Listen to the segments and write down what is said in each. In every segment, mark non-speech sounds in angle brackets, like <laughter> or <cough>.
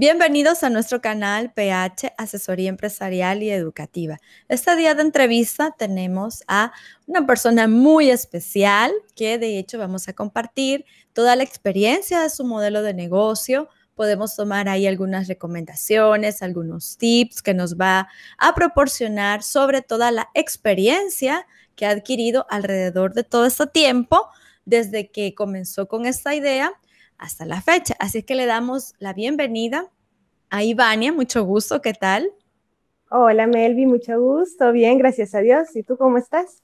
Bienvenidos a nuestro canal PH Asesoría Empresarial y Educativa. Este día de entrevista tenemos a una persona muy especial que de hecho vamos a compartir toda la experiencia de su modelo de negocio. Podemos tomar ahí algunas recomendaciones, algunos tips que nos va a proporcionar sobre toda la experiencia que ha adquirido alrededor de todo este tiempo desde que comenzó con esta idea hasta la fecha. Así que le damos la bienvenida a Ivania, mucho gusto, ¿qué tal? Hola Melvi, mucho gusto, bien, gracias a Dios. ¿Y tú cómo estás?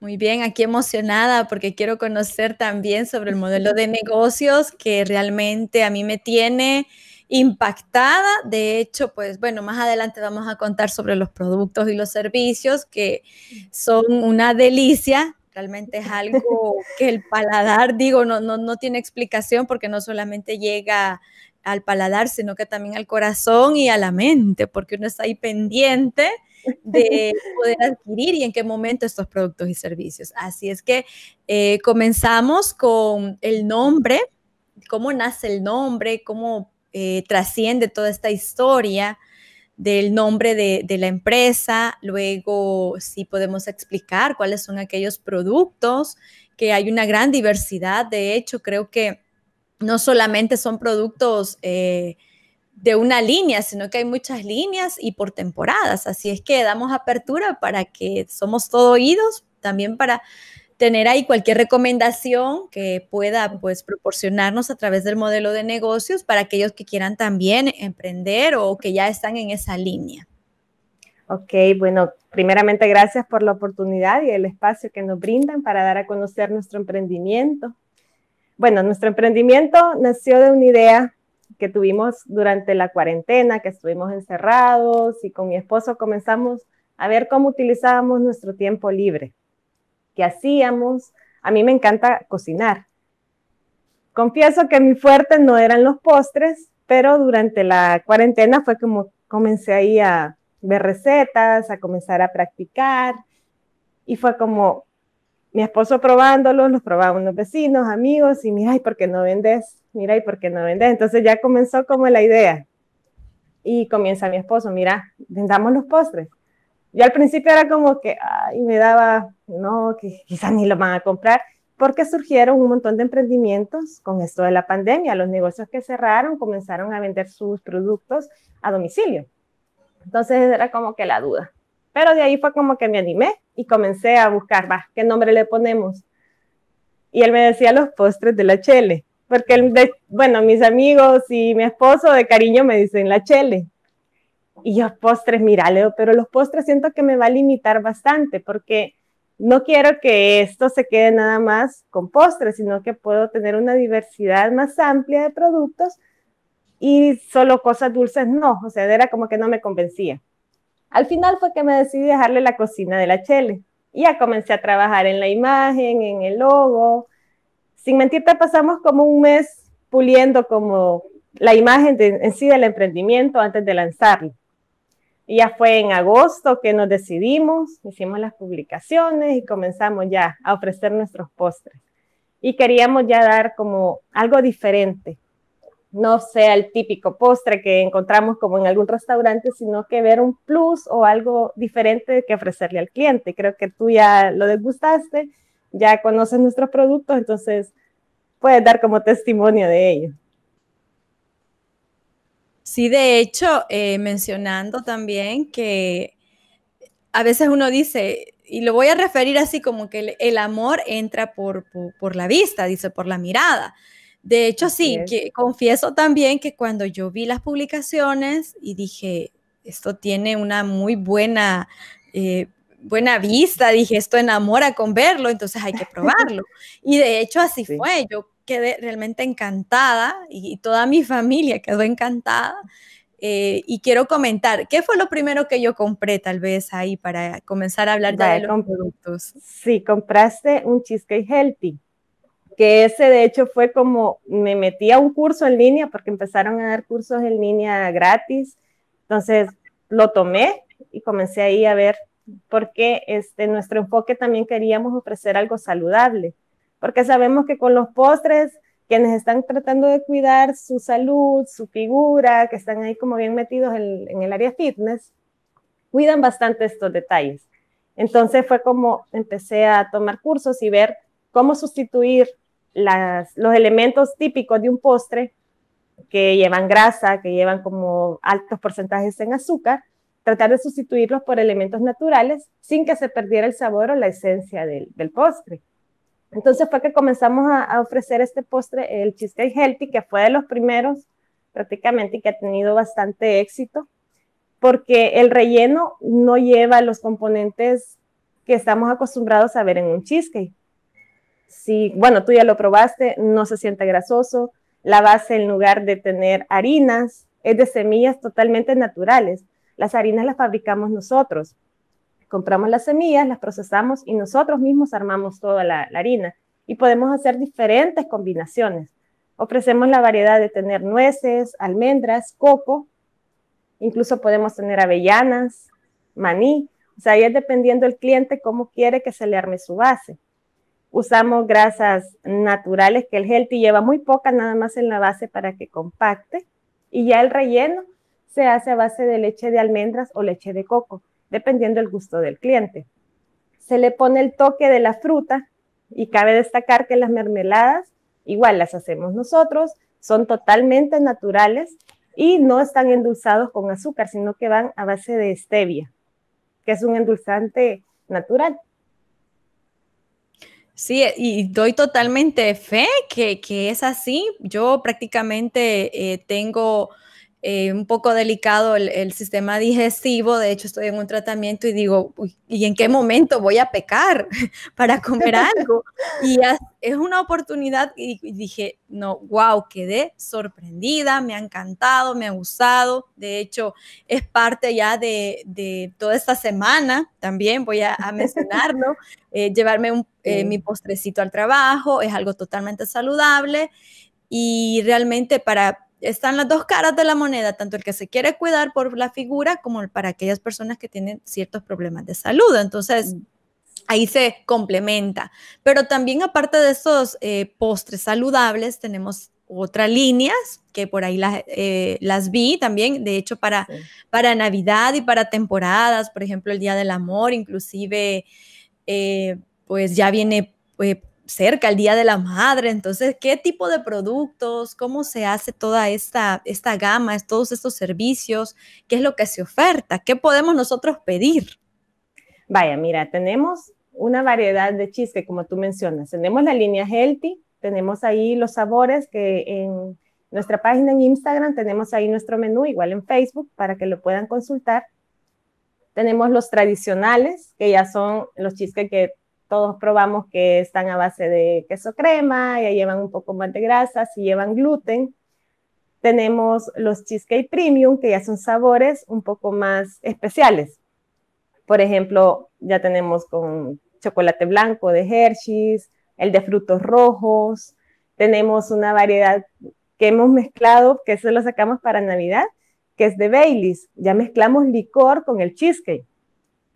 Muy bien, aquí emocionada porque quiero conocer también sobre el modelo <laughs> de negocios que realmente a mí me tiene impactada. De hecho, pues bueno, más adelante vamos a contar sobre los productos y los servicios que son una delicia Realmente es algo que el paladar, digo, no, no, tiene explicación porque no solamente llega al paladar, sino que también al corazón y a la mente, porque uno está ahí pendiente de poder adquirir y en qué momento estos productos y servicios. Así es que eh, comenzamos con el nombre, cómo nace el nombre, cómo eh, trasciende toda esta historia del nombre de, la empresa, luego si podemos explicar cuáles son aquellos productos, que hay una gran diversidad, de hecho creo que no solamente son productos eh, de una línea, sino que hay muchas líneas y por temporadas, así es que damos apertura para que somos todo oídos, también para tener ahí cualquier recomendación que pueda pues proporcionarnos a través del modelo de negocios para aquellos que quieran también emprender o que ya están en esa línea. Ok, bueno, primeramente gracias por la oportunidad y el espacio que nos brindan para dar a conocer nuestro emprendimiento. Bueno, nuestro emprendimiento nació de una idea que tuvimos durante la cuarentena, que estuvimos encerrados y con mi esposo comenzamos a ver cómo utilizábamos nuestro tiempo libre hacíamos. A mí me encanta cocinar. Confieso que mi fuerte no eran los postres, pero durante la cuarentena fue como comencé ahí a ver recetas, a comenzar a practicar y fue como mi esposo probándolos, los probaban unos vecinos, amigos y mira, ¿y por qué no vendes? Mira, ¿y por qué no vendes? Entonces ya comenzó como la idea y comienza mi esposo, mira, vendamos los postres. Yo al principio era como que, ay, me daba, no, que quizás ni lo van a comprar, porque surgieron un montón de emprendimientos con esto de la pandemia. Los negocios que cerraron comenzaron a vender sus productos a domicilio. Entonces era como que la duda. Pero de ahí fue como que me animé y comencé a buscar, va, ¿qué nombre le ponemos? Y él me decía los postres de la Chele, porque él bueno, mis amigos y mi esposo de cariño me dicen la Chele. Y yo postres, mira, Leo, pero los postres siento que me va a limitar bastante porque no quiero que esto se quede nada más con postres, sino que puedo tener una diversidad más amplia de productos y solo cosas dulces no, o sea, era como que no me convencía. Al final fue que me decidí dejarle la cocina de la Chele. Y ya comencé a trabajar en la imagen, en el logo. Sin mentirte, pasamos como un mes puliendo como la imagen de, en sí del emprendimiento antes de lanzarlo ya fue en agosto que nos decidimos, hicimos las publicaciones y comenzamos ya a ofrecer nuestros postres. Y queríamos ya dar como algo diferente, no sea el típico postre que encontramos como en algún restaurante, sino que ver un plus o algo diferente que ofrecerle al cliente. Creo que tú ya lo degustaste, ya conoces nuestros productos, entonces puedes dar como testimonio de ello. Sí, de hecho, eh, mencionando también que a veces uno dice, y lo voy a referir así como que el, amor entra por, la vista, dice, por la mirada. De hecho, sí, que, confieso también que cuando yo vi las publicaciones y dije, esto tiene una muy buena, eh, buena vista, dije, esto enamora con verlo, entonces hay que <laughs> probarlo. y de hecho así fue, yo quedé realmente encantada y toda mi <laughs> familia quedó encantada. Eh, y quiero comentar, ¿qué fue lo primero que yo compré tal vez ahí para comenzar a hablar de los productos? Sí, compraste un cheesecake healthy, que ese de hecho fue como me metí a un curso en línea porque empezaron a dar cursos en línea gratis. Entonces lo tomé y comencé ahí a ver porque este, nuestro enfoque también queríamos ofrecer algo saludable porque sabemos que con los postres, quienes están tratando de cuidar su salud, su figura, que están ahí como bien metidos en, el área fitness, cuidan bastante estos detalles. Entonces fue como empecé a tomar cursos y ver cómo sustituir los elementos típicos de un postre que llevan grasa, que llevan como altos porcentajes en azúcar, tratar de sustituirlos por elementos naturales sin que se perdiera el sabor o la esencia del postre. Entonces fue que comenzamos a, ofrecer este postre, el cheesecake healthy, que fue de los primeros prácticamente y que ha tenido bastante éxito, porque el relleno no lleva los componentes que estamos acostumbrados a ver en un cheesecake. Si, bueno, tú ya lo probaste, no se siente grasoso, la base en lugar de tener harinas es de semillas totalmente naturales. Las harinas las fabricamos nosotros compramos las semillas, las procesamos y nosotros mismos armamos toda la, harina y podemos hacer diferentes combinaciones. Ofrecemos la variedad de tener nueces, almendras, coco, incluso podemos tener avellanas, maní, o sea, ahí es dependiendo el cliente cómo quiere que se le arme su base. Usamos grasas naturales que el healthy lleva muy poca nada más en la base para que compacte y ya el relleno se hace a base de leche de almendras o leche de coco dependiendo del gusto del cliente. Se le pone el toque de la fruta y cabe destacar que las mermeladas, igual las hacemos nosotros, son totalmente naturales y no están endulzados con azúcar, sino que van a base de stevia, que es un endulzante natural. Sí, eh, y doy totalmente fe que, es así. Yo prácticamente eh, tengo eh, un poco delicado el, sistema digestivo, de hecho estoy en un tratamiento y digo, ¿y en qué momento voy a pecar <laughs> para comer algo? Y es una oportunidad y dije, no, wow, quedé sorprendida, me ha encantado, me ha gustado, de hecho es parte ya de, toda esta semana, también voy a, mencionarlo, <laughs> eh, llevarme eh, mi postrecito al trabajo, es algo totalmente saludable y realmente para están las dos caras de la moneda, tanto el que se quiere cuidar por la figura como para aquellas personas que tienen ciertos problemas de salud. Entonces, mm. ahí se complementa. Pero también aparte de esos eh, postres saludables, tenemos otras líneas que por ahí eh, las, vi también, de hecho, para, para Navidad y para temporadas, por ejemplo, el Día del Amor, inclusive, eh, pues ya viene cerca el Día de la Madre, entonces, ¿qué tipo de productos? ¿Cómo se hace toda esta, esta gama, todos estos servicios? ¿Qué es lo que se oferta? ¿Qué podemos nosotros pedir? Vaya, mira, tenemos una variedad de chiste, como tú mencionas. Tenemos la línea healthy, tenemos ahí los sabores que en nuestra página en Instagram tenemos ahí nuestro menú, igual en Facebook, para que lo puedan consultar. Tenemos los tradicionales, que ya son los chistes que todos probamos que están a base de queso crema, ya llevan un poco más de grasa, si llevan gluten. Tenemos los cheesecake premium, que ya son sabores un poco más especiales. Por ejemplo, ya tenemos con chocolate blanco de Hershey's, el de frutos rojos. Tenemos una variedad que hemos mezclado, que se lo sacamos para Navidad, que es de Baileys. Ya mezclamos licor con el cheesecake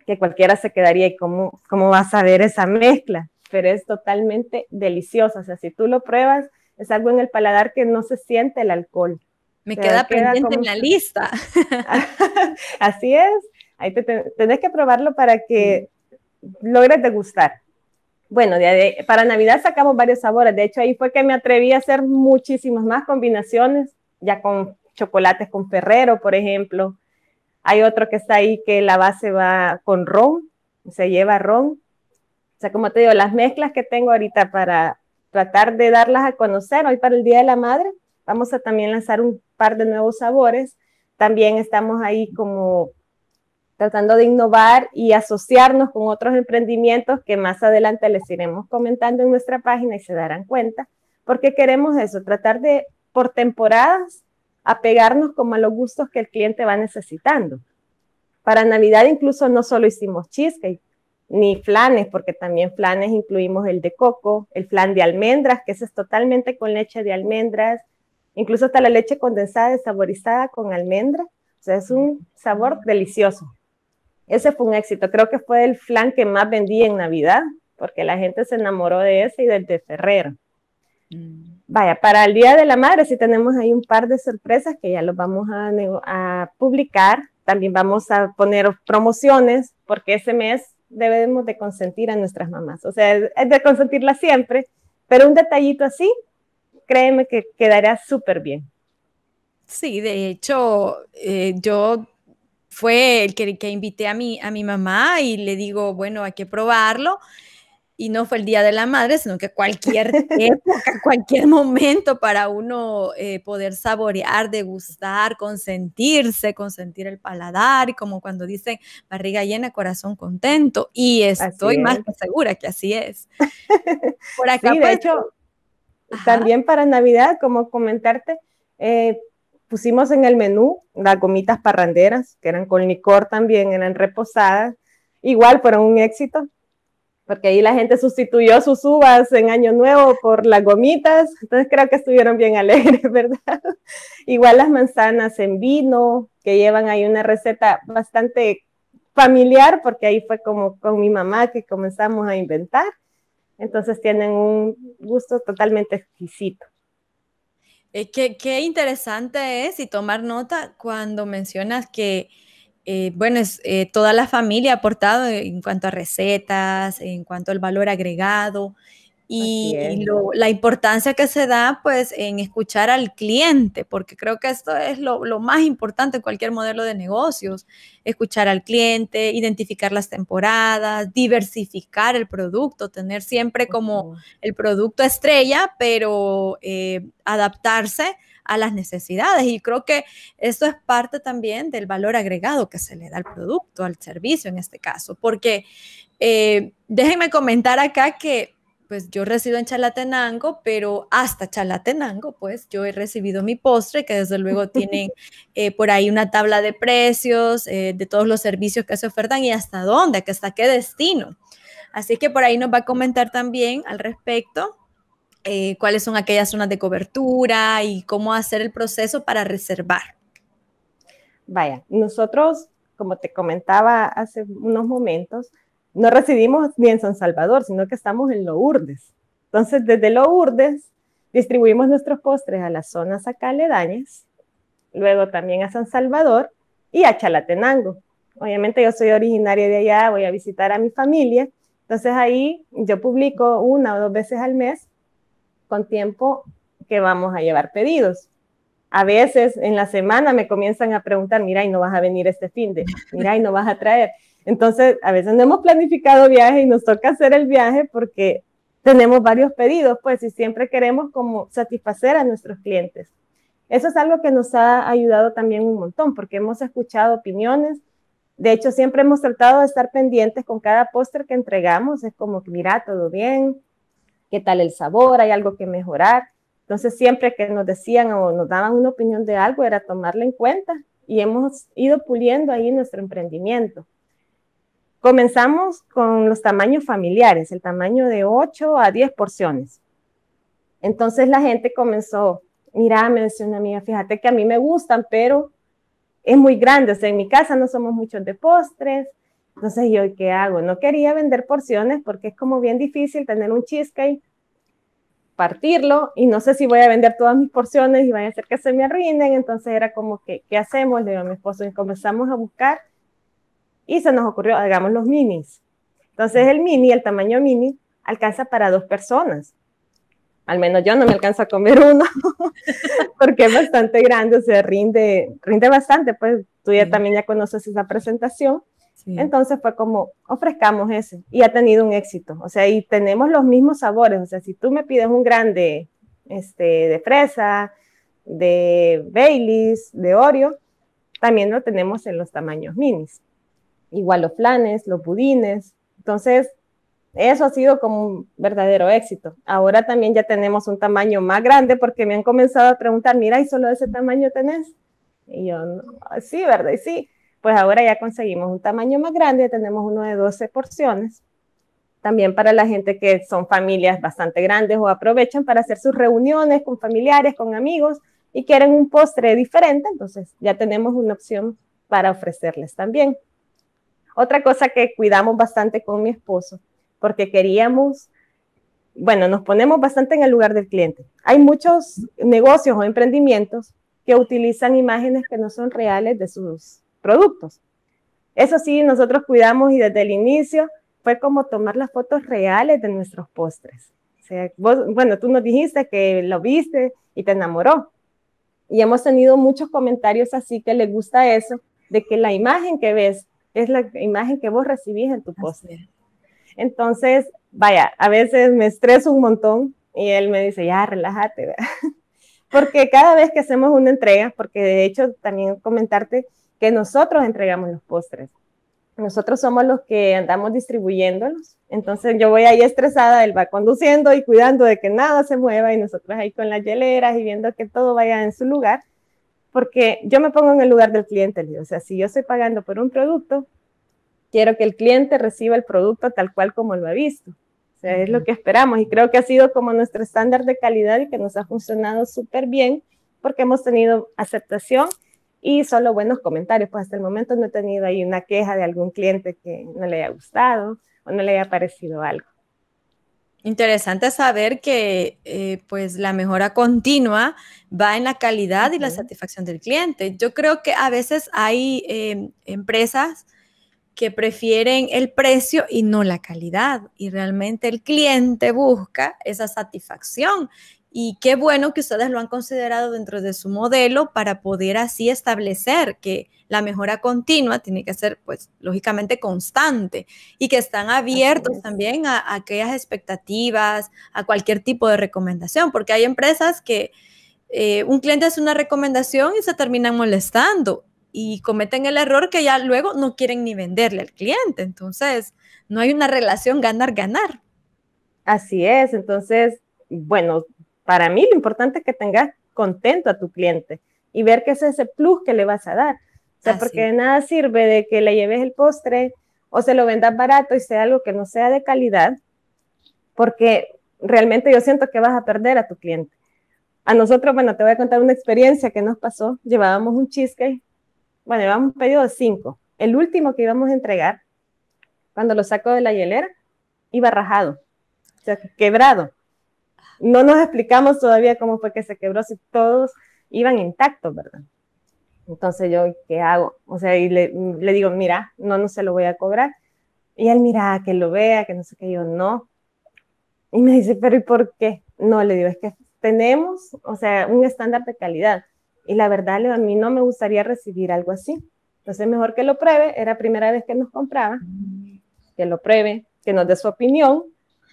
que cualquiera se quedaría y cómo, cómo vas a ver esa mezcla, pero es totalmente deliciosa. O sea, si tú lo pruebas, es algo en el paladar que no se siente el alcohol. Me queda, pendiente en la lista. <laughs> Así es, ahí tenés que probarlo para que logres degustar. Bueno, para Navidad sacamos varios sabores, de hecho ahí fue que me atreví a hacer muchísimas más combinaciones, ya con chocolates con Ferrero, por ejemplo, hay otro que está ahí que la base va con ron, se lleva ron. O sea, como te digo, las mezclas que tengo ahorita para tratar de darlas a conocer hoy para el Día de la Madre, vamos a también lanzar un par de nuevos sabores. También estamos ahí como tratando de innovar y asociarnos con otros emprendimientos que más adelante les iremos comentando en nuestra página y se darán cuenta, porque queremos eso, tratar de por temporadas apegarnos como a los gustos que el cliente va necesitando. Para Navidad incluso no solo hicimos cheesecake, ni flanes, porque también flanes incluimos el de coco, el flan de almendras, que ese es totalmente con leche de almendras, incluso hasta la leche condensada desaborizada con almendra, O sea, es un sabor delicioso. Ese fue un éxito. Creo que fue el flan que más vendí en Navidad, porque la gente se enamoró de ese y del de Ferrero. Mm vaya, para el Día de la Madre sí tenemos ahí un par de sorpresas que ya los vamos a, publicar. También vamos a poner promociones porque ese mes debemos de consentir a nuestras mamás. O sea, es de consentirlas siempre, pero un detallito así, créeme que quedará súper bien. Sí, de hecho, eh, yo fue el que, que invité a mi, a mi mamá y le digo, bueno, hay que probarlo y no fue el Día de la Madre, sino que cualquier <laughs> época, cualquier momento para uno eh, poder saborear, degustar, consentirse, consentir el paladar, como cuando dicen barriga llena, corazón contento, y estoy más que segura que así es. <laughs> Por acá, de pues, hecho, también para Navidad, como comentarte, eh, pusimos en el menú las gomitas parranderas, que eran con licor también, eran reposadas, igual fueron un éxito porque ahí la gente sustituyó sus uvas en Año Nuevo por las gomitas, entonces creo que estuvieron bien <laughs> alegres, ¿verdad? Igual las manzanas en vino, que llevan ahí una receta bastante familiar, porque ahí fue como con mi mamá que comenzamos a inventar, entonces tienen un gusto totalmente exquisito. Eh, qué interesante es y tomar nota cuando mencionas que eh, bueno, es, eh, toda la familia ha aportado en cuanto a recetas, en cuanto al valor agregado y, la importancia que se da pues en escuchar al cliente, porque creo que esto es lo, más importante en cualquier modelo de negocios, escuchar al cliente, identificar las temporadas, diversificar el producto, tener siempre como el producto estrella, pero eh, adaptarse a las necesidades. Y creo que esto es parte también del valor agregado que se le da al producto, al servicio en este caso, porque eh, déjenme comentar acá que pues yo resido en Chalatenango, pero hasta Chalatenango, pues yo he recibido mi postre, que desde luego <laughs> tienen eh, por ahí una tabla de precios, eh, de todos los servicios que se ofertan y hasta dónde, hasta qué destino. Así que por ahí nos va a comentar también al respecto eh, cuáles son aquellas zonas de cobertura y cómo hacer el proceso para reservar. Vaya, nosotros, como te comentaba hace unos momentos, no residimos ni en San Salvador, sino que estamos en Lourdes. Entonces, desde Lourdes distribuimos nuestros postres a las zonas acá aledañas, luego también a San Salvador y a Chalatenango. Obviamente yo soy originaria de allá, voy a visitar a mi familia, entonces ahí yo publico una o dos veces al mes tiempo que vamos a llevar pedidos. A veces en la semana me comienzan a preguntar, mira, y no vas a venir este fin de, mira, y no vas a traer. Entonces, a veces no hemos planificado viaje y nos toca hacer el viaje porque tenemos varios pedidos, pues, y siempre queremos como satisfacer a nuestros clientes. Eso es algo que nos ha ayudado también un montón, porque hemos escuchado opiniones. De hecho, siempre hemos tratado de estar pendientes con cada póster que entregamos. Es como, mira, todo bien, qué tal el sabor, hay algo que mejorar. Entonces, siempre que nos decían o nos daban una opinión de algo, era tomarla en cuenta y hemos ido puliendo ahí nuestro emprendimiento. Comenzamos con los tamaños familiares, el tamaño de 8 a 10 porciones. Entonces la gente comenzó, mira, me decía una amiga, fíjate que a mí me gustan, pero es muy grande, o sea, en mi casa no somos muchos de postres, entonces yo, ¿qué hago? No quería vender porciones porque es como bien difícil tener un cheesecake, partirlo y no sé si voy a vender todas mis porciones y van a hacer que se me arruinen. Entonces era como que, ¿qué hacemos? Le digo a mi esposo y comenzamos a buscar y se nos ocurrió, hagamos los minis. Entonces el mini, el tamaño mini, alcanza para dos personas. Al menos yo no me alcanza a comer uno <laughs> porque es bastante grande, se rinde, rinde bastante. Pues tú ya también ya conoces esa presentación. Entonces fue como, ofrezcamos ese y ha tenido un éxito. O sea, y tenemos los mismos sabores. O sea, si tú me pides un grande este, de fresa, de Baileys, de Oreo, también lo tenemos en los tamaños minis. Igual los flanes, los budines, Entonces, eso ha sido como un verdadero éxito. Ahora también ya tenemos un tamaño más grande porque me han comenzado a preguntar, mira, ¿y solo ese tamaño tenés? Y yo, sí, ¿verdad? Y sí pues ahora ya conseguimos un tamaño más grande, tenemos uno de 12 porciones. También para la gente que son familias bastante grandes o aprovechan para hacer sus reuniones con familiares, con amigos y quieren un postre diferente, entonces ya tenemos una opción para ofrecerles también. Otra cosa que cuidamos bastante con mi esposo, porque queríamos bueno, nos ponemos bastante en el lugar del cliente. Hay muchos negocios o emprendimientos que utilizan imágenes que no son reales de sus productos. Eso sí, nosotros cuidamos y desde el inicio fue como tomar las fotos reales de nuestros postres. O sea, vos, bueno, tú nos dijiste que lo viste y te enamoró. Y hemos tenido muchos comentarios así que le gusta eso, de que la imagen que ves es la imagen que vos recibís en tu postre. Entonces, vaya, a veces me estreso un montón y él me dice, ya, relájate, <laughs> porque cada vez que hacemos una entrega, porque de hecho también comentarte, que nosotros entregamos los postres. Nosotros somos los que andamos distribuyéndolos. Entonces yo voy ahí estresada, él va conduciendo y cuidando de que nada se mueva y nosotros ahí con las hieleras y viendo que todo vaya en su lugar. Porque yo me pongo en el lugar del cliente. O sea, si yo estoy pagando por un producto, quiero que el cliente reciba el producto tal cual como lo ha visto. O sea, es lo que esperamos y creo que ha sido como nuestro estándar de calidad y que nos ha funcionado súper bien porque hemos tenido aceptación y solo buenos comentarios, pues hasta el momento no he tenido ahí una queja de algún cliente que no le haya gustado o no le haya parecido algo. Interesante saber que eh, pues la mejora continua va en la calidad y la satisfacción del cliente. Yo creo que a veces hay em, empresas que prefieren el precio y no la calidad. Y realmente el cliente busca esa satisfacción y qué bueno que ustedes lo han considerado dentro de su modelo para poder así establecer que la mejora continua tiene que ser, pues, lógicamente constante y que están abiertos también a, aquellas expectativas, a cualquier tipo de recomendación, porque hay empresas que eh, un cliente hace una recomendación y se terminan molestando y cometen el error que ya luego no quieren ni venderle al cliente. Entonces, no hay una relación ganar-ganar. Así es, entonces, bueno, para mí lo importante es que tengas contento a tu cliente y ver qué es ese plus que le vas a dar. O sea, ah, porque de nada sirve de que le lleves el postre o se lo vendas barato y sea algo que no sea de calidad, porque realmente yo siento que vas a perder a tu cliente. A nosotros, bueno, te voy a contar una experiencia que nos pasó. Llevábamos un cheesecake, bueno, llevábamos un pedido de cinco. El último que íbamos a entregar, cuando lo saco de la hielera, iba rajado, o sea, quebrado no nos explicamos todavía cómo fue que se quebró si todos iban intactos, ¿verdad? Entonces yo, ¿qué hago? O sea, y le, digo, mira, no, no se lo voy a cobrar. Y él, mira, que lo vea, que no sé qué, yo, no. Y me dice, pero ¿y por qué? No, le digo, es que tenemos, o sea, un estándar de calidad. Y la verdad, a mí no me gustaría recibir algo así. Entonces, mejor que lo pruebe. Era primera vez que nos compraba. Que lo pruebe, que nos dé su opinión.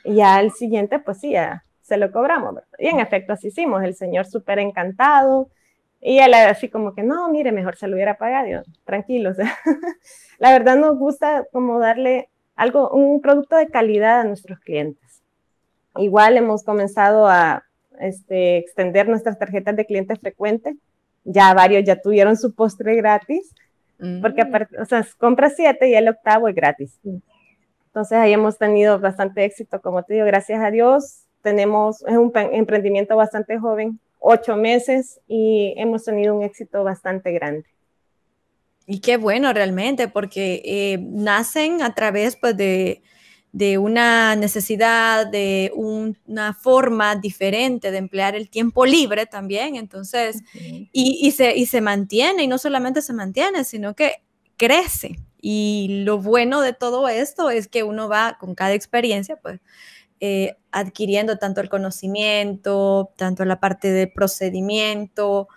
Y al siguiente, pues sí, ya se lo cobramos. Y en efecto así hicimos, el señor súper encantado. Y él así como que, no, mire, mejor se lo hubiera pagado. Tranquilo, <laughs> la verdad nos gusta como darle algo, un producto de calidad a nuestros clientes. Igual hemos comenzado a este, extender nuestras tarjetas de clientes frecuentes, Ya varios ya tuvieron su postre gratis, porque mm. o sea, compra siete y el octavo es gratis. Entonces ahí hemos tenido bastante éxito, como te digo, gracias a Dios tenemos, es un emprendimiento bastante joven, ocho meses y hemos tenido un éxito bastante grande. Y qué bueno realmente, porque eh, nacen a través pues, de, de una necesidad, de una forma diferente de emplear el tiempo libre también, entonces, y, y, se, y se mantiene, y no solamente se mantiene, sino que crece. Y lo bueno de todo esto es que uno va con cada experiencia, pues eh, adquiriendo tanto el conocimiento, tanto la parte de procedimiento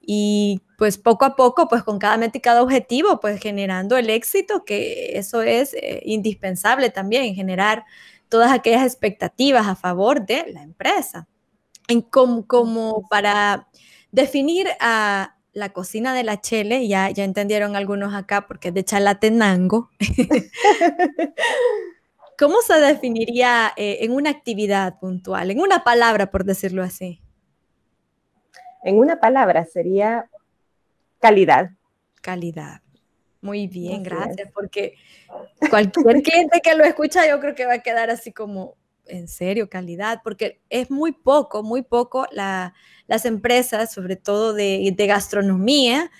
y pues poco a poco, pues con cada meta y cada objetivo, pues generando el éxito, que eso es eh, indispensable también, generar todas aquellas expectativas a favor de la empresa. En como, para definir a, la cocina de la Chele, ya, ya entendieron algunos acá porque es de Chalatenango. <laughs> ¿Cómo se definiría eh, en una actividad puntual, en una palabra, por decirlo así? En una palabra sería calidad. Calidad. Muy bien, gracias, porque cualquier cliente que lo escucha yo creo que va a quedar así como, en serio, calidad, porque es muy poco, muy poco las empresas, sobre todo de, de gastronomía,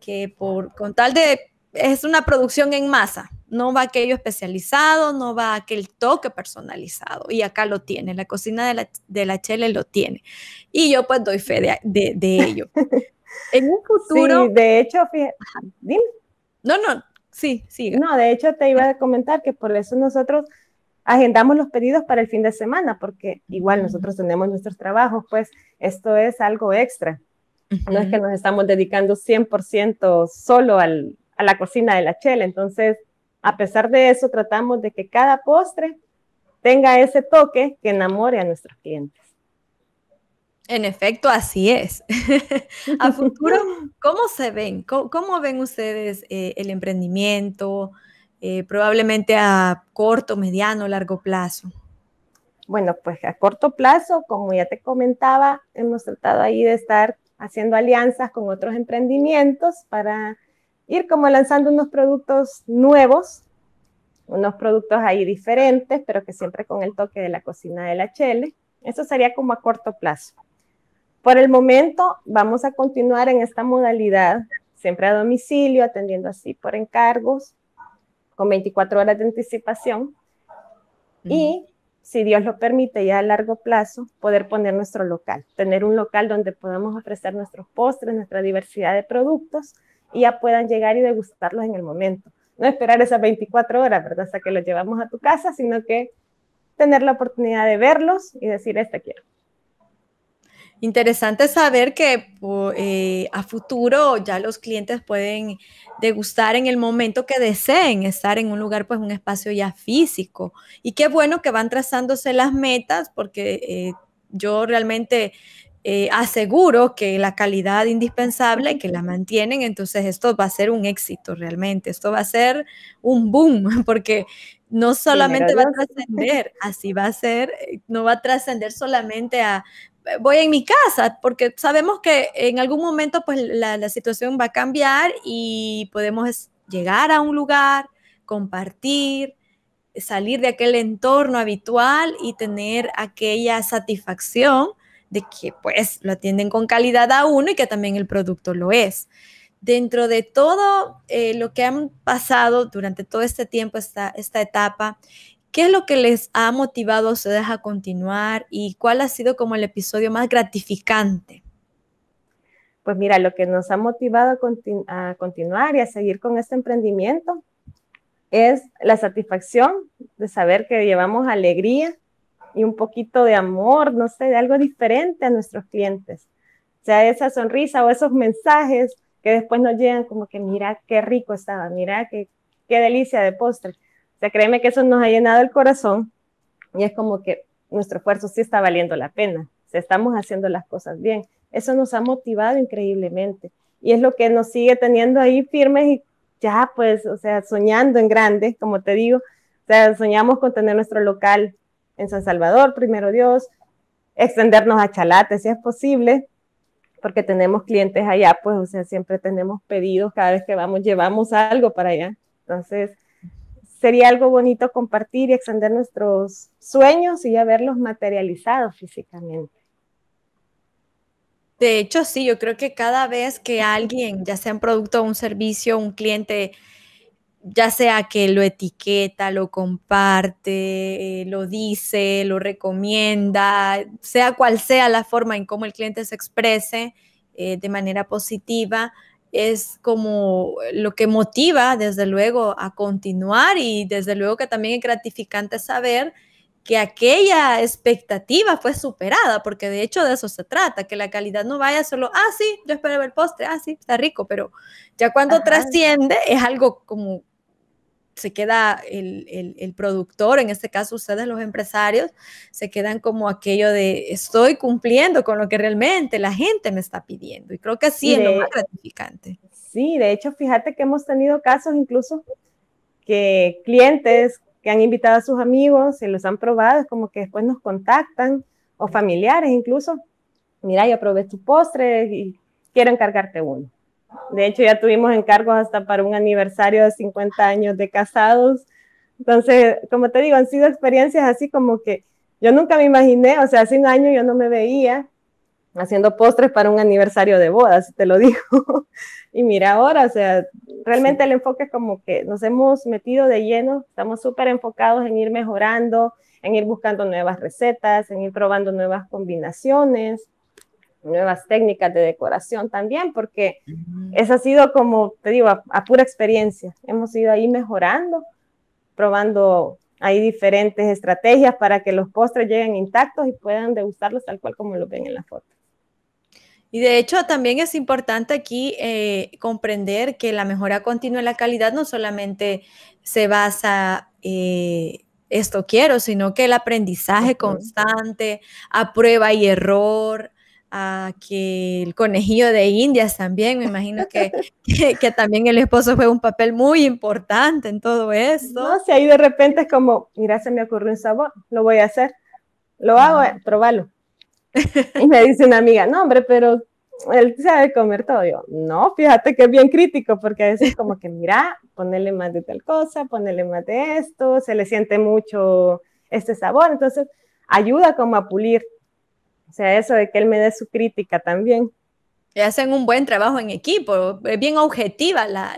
que por con tal de, es una producción en masa, no va aquello especializado, no va aquel toque personalizado. Y acá lo tiene, la cocina de la, de Chele lo tiene. Y yo pues doy fe de, ello. <laughs> en un futuro... Sí, de hecho, fíjate, dime. No, no, sí, sí. No, de hecho te iba a comentar que por eso nosotros agendamos los pedidos para el fin de semana, porque igual nosotros tenemos nuestros trabajos, pues esto es algo extra. No es que nos estamos dedicando 100% solo a la cocina de la Chele. entonces a pesar de eso, tratamos de que cada postre tenga ese toque que enamore a nuestros clientes. En efecto, así es. <laughs> a futuro, ¿cómo se ven? ¿Cómo, ven ustedes eh, el emprendimiento? Eh, probablemente a corto, mediano, largo plazo. Bueno, pues a corto plazo, como ya te comentaba, hemos tratado ahí de estar haciendo alianzas con otros emprendimientos para ir como lanzando unos productos nuevos, unos productos ahí diferentes, pero que siempre con el toque de la cocina de la Chele. Eso sería como a corto plazo. Por el momento vamos a continuar en esta modalidad, siempre a domicilio, atendiendo así por encargos, con 24 horas de anticipación. Y si Dios lo permite, ya a largo plazo, poder poner nuestro local, tener un local donde podamos ofrecer nuestros postres, nuestra diversidad de productos y ya puedan llegar y degustarlos en el momento. No esperar esas 24 horas, ¿verdad? Hasta que los llevamos a tu casa, sino que tener la oportunidad de verlos y decir, este quiero. Interesante saber que eh, a futuro ya los clientes pueden degustar en el momento que deseen estar en un lugar, pues un espacio ya físico. Y qué bueno que van trazándose las metas porque... Eh, yo realmente eh, aseguro que la calidad indispensable, que la mantienen, entonces esto va a ser un éxito realmente, esto va a ser un boom, <laughs> porque no solamente va a trascender, así va a ser, eh, no va a trascender solamente a eh, voy en mi casa, porque sabemos que en algún momento pues la, la, situación va a cambiar y podemos llegar a un lugar, compartir, salir de aquel entorno habitual y tener aquella satisfacción de que pues lo atienden con calidad a uno y que también el producto lo es. Dentro de todo eh, lo que han pasado durante todo este tiempo, esta, esta etapa, ¿qué es lo que les ha motivado a ustedes a continuar y cuál ha sido como el episodio más gratificante? Pues mira, lo que nos ha motivado a continuar y a seguir con este emprendimiento es la satisfacción de saber que llevamos alegría y un poquito de amor, no sé, de algo diferente a nuestros clientes. O sea, esa sonrisa o esos mensajes que después nos llegan como que mira qué rico estaba, mira qué, qué delicia de postre. O sea, créeme que eso nos ha llenado el corazón y es como que nuestro esfuerzo sí está valiendo la pena, o estamos haciendo las cosas bien. Eso nos ha motivado increíblemente y es lo que nos sigue teniendo ahí firmes y ya pues, o sea, soñando en grande, como te digo, o sea, soñamos con tener nuestro local en San Salvador, primero Dios, extendernos a Chalate si es posible, porque tenemos clientes allá, pues, o sea, siempre tenemos pedidos, cada vez que vamos llevamos algo para allá. Entonces, sería algo bonito compartir y extender nuestros sueños y ya verlos materializados físicamente. De hecho, sí, yo creo que cada vez que alguien, ya sea un producto, un servicio, un cliente, ya sea que lo etiqueta, lo comparte, eh, lo dice, lo recomienda, sea cual sea la forma en cómo el cliente se exprese eh, de manera positiva, es como lo que motiva, desde luego, a continuar y desde luego que también es gratificante saber que aquella expectativa fue superada, porque de hecho de eso se trata, que la calidad no vaya solo, ah, sí, yo esperaba el postre, ah, sí, está rico, pero ya cuando trasciende es algo como se queda el, productor, en este caso ustedes los empresarios, se quedan como aquello de estoy cumpliendo con lo que realmente la gente me está pidiendo. Y creo que así es lo más gratificante. Sí, de hecho, fíjate que hemos tenido casos incluso que clientes que han invitado a sus amigos, se los han probado, es como que después nos contactan, o familiares incluso. Mira, yo probé tu postre y quiero encargarte uno. De hecho, ya tuvimos encargos hasta para un aniversario de 50 años de casados. Entonces, como te digo, han sido experiencias así como que yo nunca me imaginé, o sea, hace un año yo no me veía haciendo postres para un aniversario de bodas, te lo <laughs> digo. y mira ahora, o sea, realmente el enfoque es como que nos hemos metido de lleno, estamos súper enfocados en ir mejorando, en ir buscando nuevas recetas, en ir probando nuevas combinaciones nuevas técnicas de decoración también, porque mm. esa ha sido como, te digo, a, pura experiencia. Hemos ido ahí mejorando, probando ahí diferentes estrategias para que los postres lleguen intactos y puedan degustarlos tal cual como lo ven en la foto. Y de hecho también es importante aquí eh, comprender que la mejora continua en la calidad no solamente se basa eh, esto quiero, sino que el aprendizaje constante, a prueba y error, a que el conejillo de Indias también, me imagino que, <laughs> que, también el esposo fue un papel muy importante en todo esto. No, si ahí de repente es como, mira, se me ocurrió un sabor, lo voy a hacer, lo hago, ah. eh, probalo. <laughs> Y me dice una amiga, no hombre, pero él sabe comer todo. Yo, no, fíjate que es bien crítico, porque a veces como que, mira, ponerle más de tal cosa, ponerle más de esto, se le siente mucho este sabor, entonces ayuda como a pulir o sea, eso de que él me dé su crítica también. Y hacen un buen trabajo en equipo, es bien objetiva la,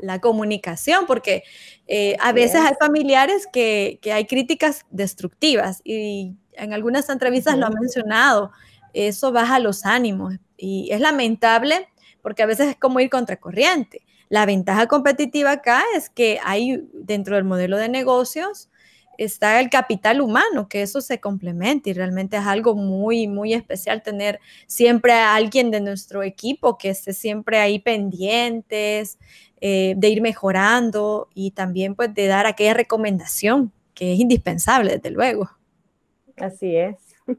la, comunicación, porque eh, a veces hay familiares que, que, hay críticas destructivas y en algunas entrevistas lo ha mencionado, eso baja los ánimos y es lamentable porque a veces es como ir contracorriente. La ventaja competitiva acá es que hay dentro del modelo de negocios está el capital humano, que eso se complementa y realmente es algo muy, muy especial tener siempre a alguien de nuestro equipo que esté siempre ahí pendientes, eh, de ir mejorando y también pues de dar aquella recomendación que es indispensable, desde luego. Así es. <laughs>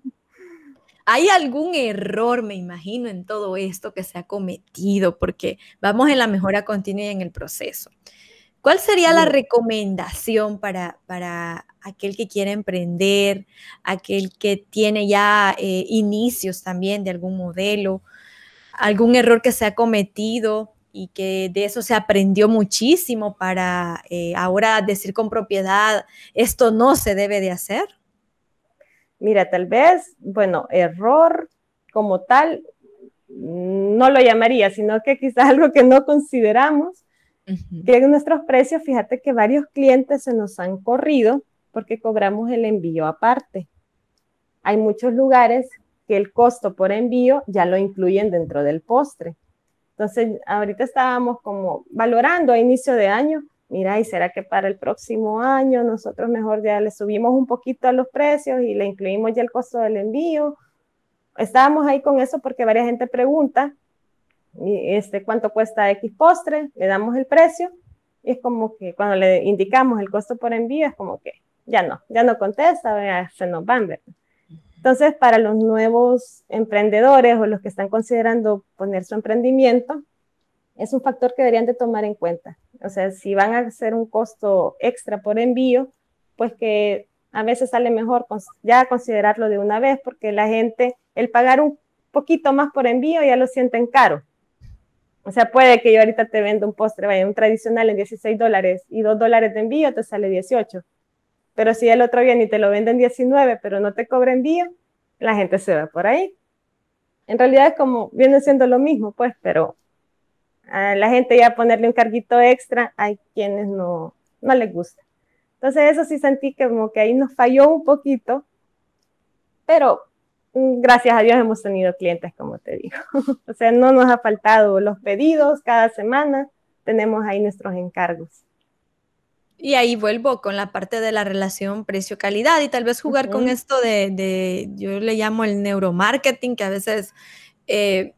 ¿Hay algún error, me imagino, en todo esto que se ha cometido? Porque vamos en la mejora continua y en el proceso. ¿Cuál sería la mm. recomendación para, para aquel que quiere emprender, aquel que tiene ya eh, inicios también de algún modelo, algún error que se ha cometido y que de eso se aprendió muchísimo para eh, ahora decir con propiedad, esto no se debe de hacer? Mira, tal vez, bueno, error como tal, no lo llamaría, sino que quizás <laughs> algo que no consideramos uh nuestros precios, fíjate que varios clientes se nos han corrido porque cobramos el envío aparte. Hay muchos lugares que el costo por envío ya lo incluyen dentro del postre. Entonces, ahorita estábamos como valorando a inicio de año, mira, ¿y será que para el próximo año nosotros mejor ya le subimos un poquito a los precios y le incluimos ya el costo del envío? Estábamos ahí con eso porque varias gente pregunta este, cuánto cuesta X postre, le damos el precio, y es como que cuando le indicamos el costo por envío, es como que ya no, ya no contesta, se nos van, Entonces, para los nuevos emprendedores o los que están considerando poner su emprendimiento, es un factor que deberían de tomar en cuenta. O sea, si van a hacer un costo extra por envío, pues que a veces sale mejor ya considerarlo de una vez, porque la gente, el pagar un poquito más por envío ya lo sienten caro. O sea, puede que yo ahorita te venda un postre, vaya, un tradicional en 16 dólares y 2 dólares de envío te sale 18. Pero si el otro viene y te lo vende en 19, pero no te cobra envío, la gente se va por ahí. En realidad es como, viene siendo lo mismo, pues, pero a la gente ya ponerle un carguito extra, hay quienes no, no les gusta. Entonces eso sí sentí como que ahí nos falló un poquito, pero gracias a Dios hemos tenido clientes, como te digo. <laughs> o sea, no nos ha faltado los pedidos cada semana, tenemos ahí nuestros encargos. Y ahí vuelvo con la parte de la relación precio-calidad y tal vez jugar con esto de, yo le llamo el neuromarketing, que a veces eh,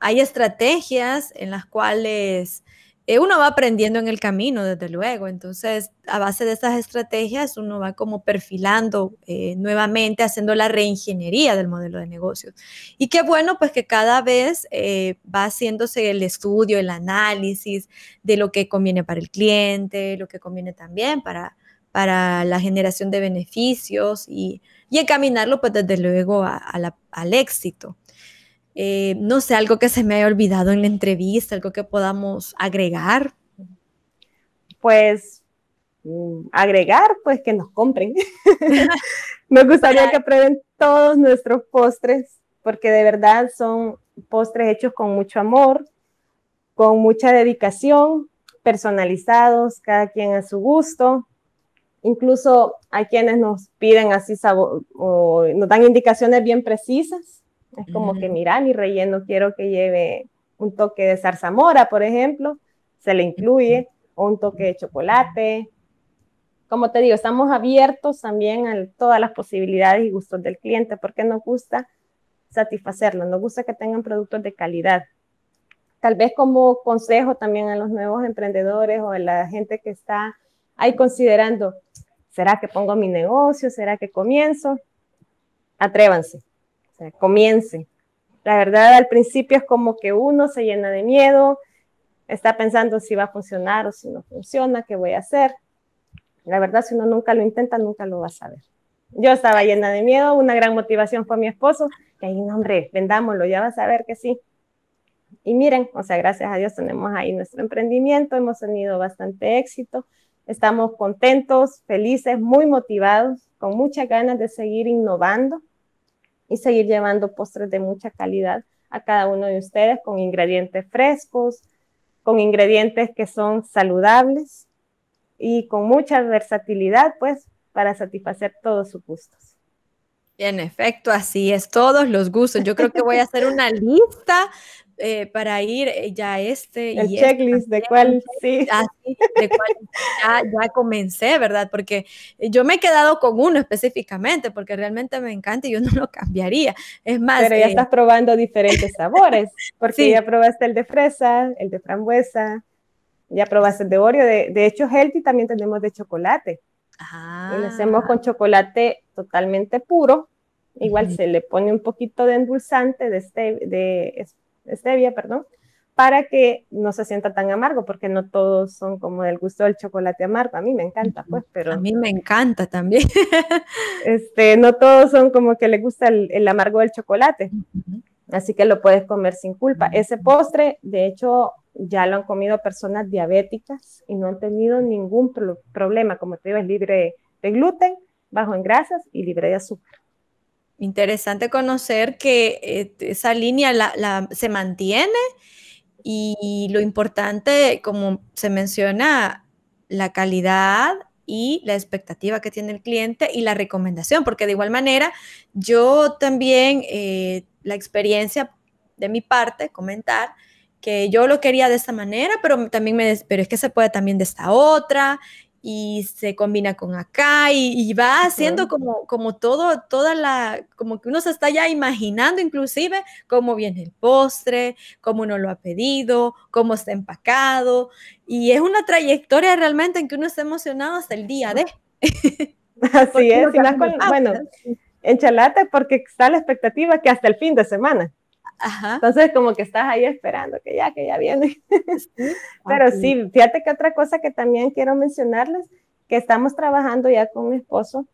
hay estrategias en las cuales eh, uno va aprendiendo en el camino, desde luego. Entonces, a base de esas estrategias, uno va como perfilando eh, nuevamente, haciendo la reingeniería del modelo de negocio. Y qué bueno, pues que cada vez eh, va haciéndose el estudio, el análisis de lo que conviene para el cliente, lo que conviene también para, para la generación de beneficios y, y encaminarlo, pues desde luego, al éxito. Eh, no sé, algo que se me haya olvidado en la entrevista, algo que podamos agregar. Pues mm, agregar, pues que nos compren. <laughs> me gustaría que prueben todos nuestros postres, porque de verdad son postres hechos con mucho amor, con mucha dedicación, personalizados, cada quien a su gusto. Incluso a quienes nos piden así sabor, o nos dan indicaciones bien precisas es como que, mm. mira, y relleno quiero que lleve un toque de zarzamora, por ejemplo, se le incluye, un toque de chocolate. Como te digo, estamos abiertos también a todas las posibilidades y gustos del cliente, porque nos gusta satisfacerlo, nos gusta que tengan productos de calidad. Tal vez como consejo también a los nuevos emprendedores o a la gente que está ahí considerando, ¿será que pongo mi negocio? ¿Será que comienzo? Atrévanse comience. La verdad, al principio es como que uno se llena de miedo, está pensando si va a funcionar o si no funciona, qué voy a hacer. La verdad, si uno nunca lo intenta, nunca lo va a saber. Yo estaba llena de miedo, una gran motivación fue mi esposo, que ahí, no, hombre, vendámoslo, ya vas a ver que sí. Y miren, o sea, gracias a Dios tenemos ahí nuestro emprendimiento, hemos tenido bastante éxito, estamos contentos, felices, muy motivados, con muchas ganas de seguir innovando y seguir llevando postres de mucha calidad a cada uno de ustedes con ingredientes frescos, con ingredientes que son saludables y con mucha versatilidad, pues, para satisfacer todos sus gustos. En efecto, así es, todos los gustos. Yo creo que voy a hacer una lista eh, para ir eh, ya este. El este checklist de cuál, sí. de cuál <laughs> ya, ya, comencé, ¿verdad? Porque yo me he quedado con uno específicamente, porque realmente me encanta y yo no lo cambiaría. Es más. Pero ya eh, estás probando diferentes sabores, <laughs> porque ya probaste el de fresa, el de frambuesa, ya probaste el de Oreo. De, de hecho, Healthy también tenemos de chocolate. Y lo hacemos ah. con chocolate totalmente puro. Igual se le pone un poquito de endulzante, de, este, de Estevia, perdón, para que no se sienta tan amargo, porque no todos son como del gusto del chocolate amargo. A mí me encanta, pues, pero... A mí me encanta también. <laughs> este, no todos son como que le gusta el, amargo del chocolate. Así que lo puedes comer sin culpa. Ese postre, de hecho, ya lo han comido personas diabéticas y no han tenido ningún problema. Como te digo, es libre de gluten, bajo en grasas y libre de azúcar. Interesante conocer que eh, esa línea se mantiene y lo importante, como se menciona, la calidad y la expectativa que tiene el cliente y la recomendación, porque de igual manera yo también eh, la experiencia de mi parte, comentar que yo lo quería de esta manera, pero también me, pero es que se puede también de esta otra y se combina con acá y, va haciendo como, como todo, toda la, como que uno se está ya imaginando inclusive cómo viene el postre, cómo uno lo ha pedido, cómo está empacado y es una trayectoria realmente en que uno está emocionado hasta el día de. <laughs> Así es, con, bueno, en porque está la expectativa que hasta el fin de semana. Ajá. Entonces, como que estás ahí esperando, que ya, que ya viene. <laughs> Pero sí, fíjate que otra cosa que también quiero mencionarles, que estamos trabajando ya con mi esposo,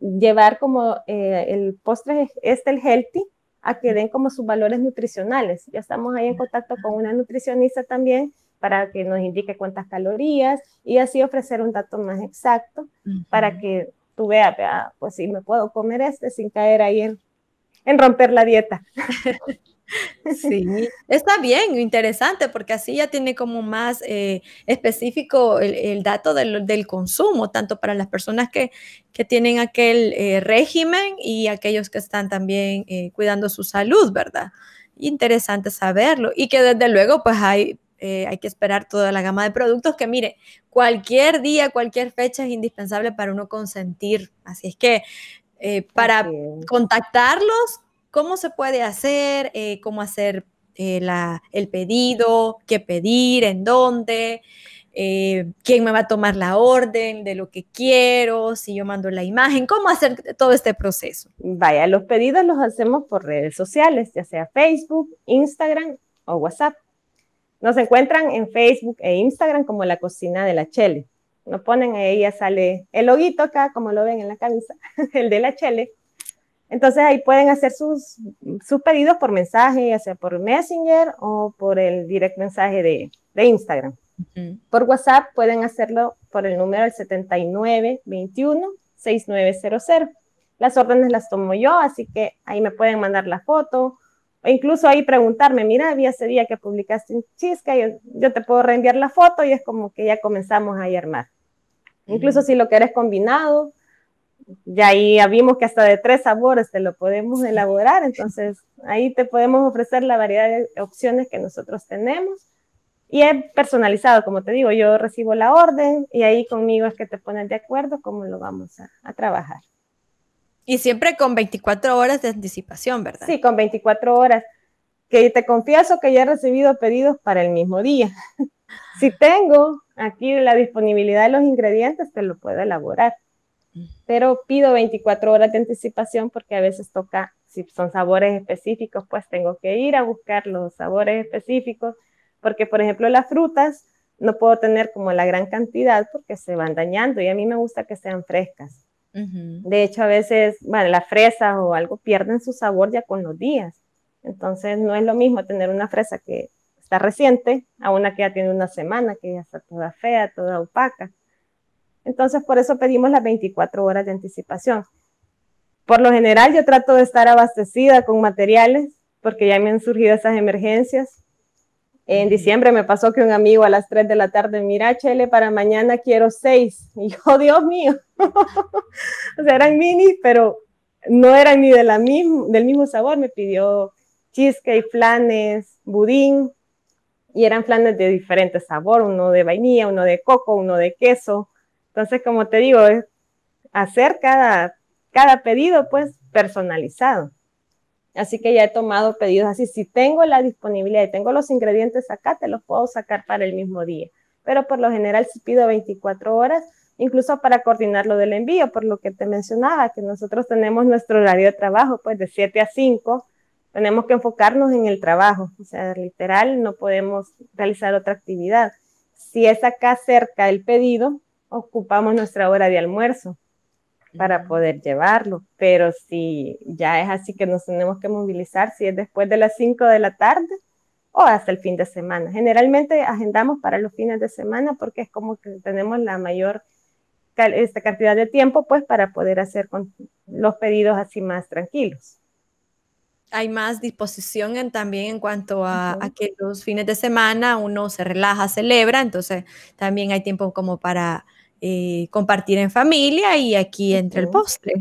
llevar como eh, el postre, este, el healthy, a que den como sus valores nutricionales. Ya estamos ahí en contacto con una nutricionista también para que nos indique cuántas calorías y así ofrecer un dato más exacto para que tú veas, pues si me puedo comer este sin caer ahí en en romper la dieta. <laughs> Sí, está bien, interesante, porque así ya tiene como más eh, específico el, dato del, consumo, tanto para las personas que, tienen aquel eh, régimen y aquellos que están también eh, cuidando su salud, ¿verdad? Interesante saberlo y que desde luego pues hay, hay que esperar toda la gama de productos que mire, cualquier día, cualquier fecha es indispensable para uno consentir, así es que eh, para contactarlos, ¿cómo se puede hacer? Eh, ¿Cómo hacer eh, el pedido? ¿Qué pedir? ¿En dónde? ¿Quién me va a tomar la orden de lo que quiero? Si yo mando la imagen, ¿cómo hacer todo este proceso? Vaya, los pedidos los hacemos por redes sociales, ya sea Facebook, Instagram o WhatsApp. Nos encuentran en Facebook e Instagram como La Cocina de la Chele lo ponen ahí ya sale el loguito acá, como lo ven en la camisa, <laughs> el de la Chele. Entonces ahí pueden hacer sus, sus pedidos por mensaje, ya sea por Messenger o por el direct mensaje de, de Instagram. Por WhatsApp pueden hacerlo por el número 7921-6900. Las órdenes las tomo yo, así que ahí me pueden mandar la foto, e incluso ahí preguntarme, mira, había ese día que publicaste un chisca, yo, yo te puedo reenviar la foto y es como que ya comenzamos a armar. Incluso si lo querés combinado, ya ahí vimos que hasta de tres sabores te lo podemos elaborar, entonces ahí te podemos ofrecer la variedad de opciones que nosotros tenemos. Y es personalizado, como te digo, yo recibo la orden y ahí conmigo es que te pones de acuerdo cómo lo vamos a trabajar. Y siempre con 24 horas de anticipación, ¿verdad? Sí, con 24 horas. Que te confieso que ya he recibido pedidos para el mismo día. <laughs> si tengo aquí la disponibilidad de los ingredientes, te lo puedo elaborar. Pero pido 24 horas de anticipación porque a veces toca, si son sabores específicos, pues tengo que ir a buscar los sabores específicos. Porque, por ejemplo, las frutas no puedo tener como la gran cantidad porque se van dañando y a mí me gusta que sean frescas. De hecho, a veces bueno, las fresas o algo pierden su sabor ya con los días. Entonces, no es lo mismo tener una fresa que está reciente a una que ya tiene una semana, que ya está toda fea, toda opaca. Entonces, por eso pedimos las 24 horas de anticipación. Por lo general, yo trato de estar abastecida con materiales porque ya me han surgido esas emergencias en diciembre me pasó que un amigo a las 3 de la tarde, mira, Chele, para mañana quiero 6. <laughs> Y yo, Dios mío. <laughs> o sea, eran mini, pero no eran ni de la del mismo sabor. Me pidió cheesecake, flanes, budín. Y eran flanes de diferente sabor, uno de vainilla, uno de coco, uno de queso. Entonces, como te digo, es hacer cada, cada pedido, pues, personalizado. Así que ya he tomado pedidos así. Si tengo la disponibilidad y tengo los ingredientes acá, te los puedo sacar para el mismo día. Pero por lo general si pido 24 horas, incluso para coordinar lo del envío, por lo que te mencionaba, que nosotros tenemos nuestro horario de trabajo, pues de 7 a 5, tenemos que enfocarnos en el trabajo. O sea, literal, no podemos realizar otra actividad. Si es acá cerca el pedido, ocupamos nuestra hora de almuerzo para poder llevarlo. Pero si ya es así que nos tenemos que movilizar, si es después de las 5 de la tarde o hasta el fin de semana. Generalmente agendamos para los fines de semana porque es como que tenemos la mayor esta cantidad de tiempo pues para poder hacer con los pedidos así más tranquilos hay más disposición también en cuanto a, que los fines de semana uno se relaja, celebra, entonces también hay tiempo como para, eh, compartir en familia y aquí entre el postre.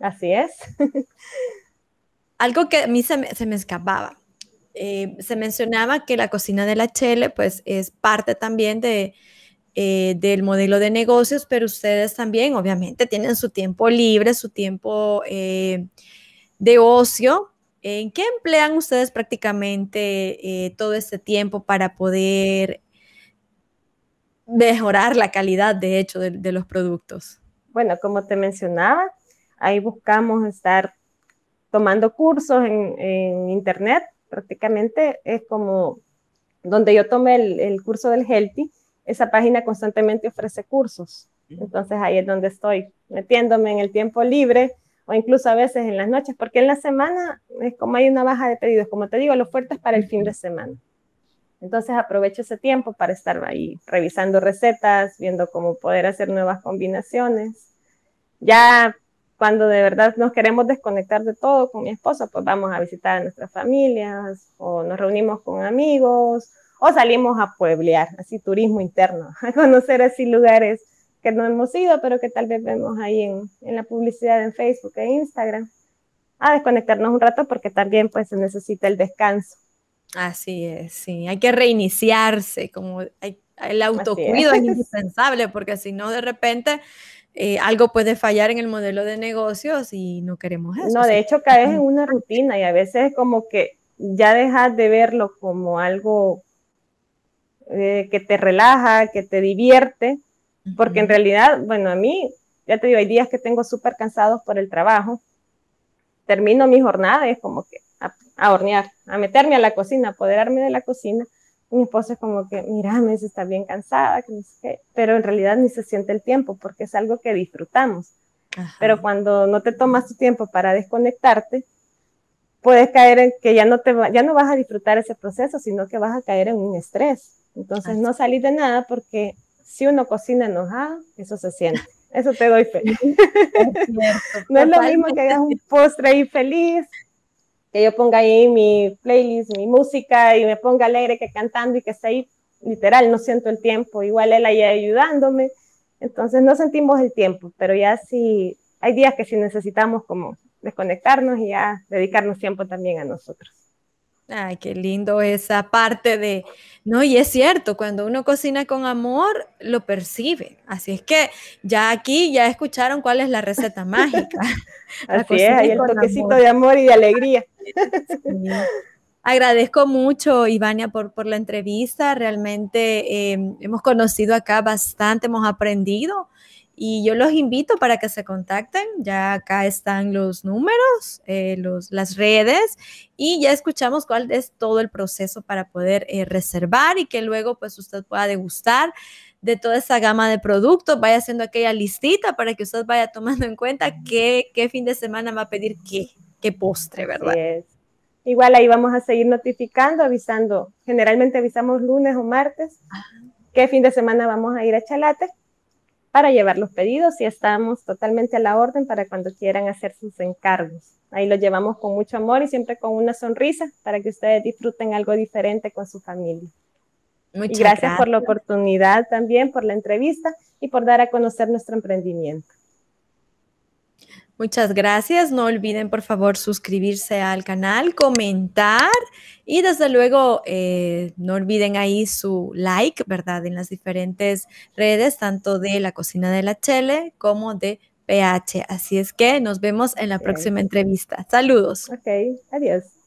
Así es. <laughs> Algo que a mí se me, se me escapaba. Eh, se mencionaba que la cocina de la Chele pues es parte también de, eh, del modelo de negocios, pero ustedes también obviamente tienen su tiempo libre, su tiempo de ocio. ¿En qué emplean ustedes prácticamente todo este tiempo para poder mejorar la calidad, de hecho, de, los productos? Bueno, como te mencionaba, ahí buscamos estar tomando cursos en, internet, prácticamente es como donde yo tomé el, el, curso del Healthy, esa página constantemente ofrece cursos. Entonces ahí es donde estoy metiéndome en el tiempo libre o incluso a veces en las noches, porque en la semana es como hay una baja de pedidos, como te digo, lo fuerte es para el fin de semana. Entonces aprovecho ese tiempo para estar ahí revisando recetas, viendo cómo poder hacer nuevas combinaciones. Ya cuando de verdad nos queremos desconectar de todo con mi esposo, pues vamos a visitar a nuestras familias o nos reunimos con amigos o salimos a pueblear, así turismo interno, <laughs> a conocer así lugares que no hemos ido, pero que tal vez vemos ahí en, la publicidad en Facebook e Instagram, a desconectarnos un rato porque también pues se necesita el descanso. Así es, sí, hay que reiniciarse, como el autocuido es. <laughs> indispensable, porque si no, de repente eh, algo puede fallar en el modelo de negocios y no queremos eso. No, de hecho caes en una rutina y a veces es como que ya dejas de verlo como algo eh, que te relaja, que te divierte, porque en realidad, bueno, a mí, ya te digo, hay días que tengo súper cansados por el trabajo, termino mi jornada y es como que a hornear, a meterme a la cocina, a apoderarme de la cocina. Mi esposo es como que, mira, me dice, está bien cansada, que pero en realidad ni se siente el tiempo porque es algo que disfrutamos. Pero cuando no te tomas tu tiempo para desconectarte, puedes caer en que ya no, te ya no vas a disfrutar ese proceso, sino que vas a caer en un estrés. Entonces no salís de nada porque si uno cocina enojado, eso se siente. Eso te doy feliz. <laughs> <laughs> no es lo mismo que hagas un postre ahí feliz, que yo ponga ahí mi playlist, mi música y me ponga alegre que cantando y que esté ahí, literal, no siento el tiempo, igual él ahí ayudándome, entonces no sentimos el tiempo, pero ya sí, hay días que sí necesitamos como desconectarnos y ya dedicarnos tiempo también a nosotros. Ay, qué lindo esa parte de, no, y es cierto, cuando uno cocina con amor, lo percibe. Así es que ya aquí ya escucharon cuál es la receta mágica. <laughs> Así es, hay el toquecito de amor y de alegría. Agradezco mucho, Ivania, por, por la entrevista. Realmente em, hemos conocido acá bastante, hemos aprendido y yo los invito para que se contacten. Ya acá están los números, eh, los, las redes y ya escuchamos cuál es todo el proceso para poder eh, reservar y que luego pues usted pueda degustar de toda esa gama de productos. Vaya haciendo aquella listita para que usted vaya tomando en cuenta qué, qué fin de semana va a pedir qué qué postre, ¿verdad? Igual ahí vamos a seguir notificando, avisando. Generalmente avisamos lunes o martes que ah. qué fin de semana vamos a ir a Chalate para llevar los pedidos y estamos totalmente a la orden para cuando quieran hacer sus encargos. Ahí los llevamos con mucho amor y siempre con una sonrisa para que ustedes disfruten algo diferente con su familia. Muchas gracias por la oportunidad también, por la entrevista y por dar a conocer nuestro emprendimiento. Muchas gracias. No olviden, por favor, suscribirse al canal, comentar y desde luego eh, no olviden ahí su like, ¿verdad? En las diferentes redes, tanto de la cocina de la Chele como de PH. Así es que nos vemos en la próxima entrevista. Saludos. Ok, adiós.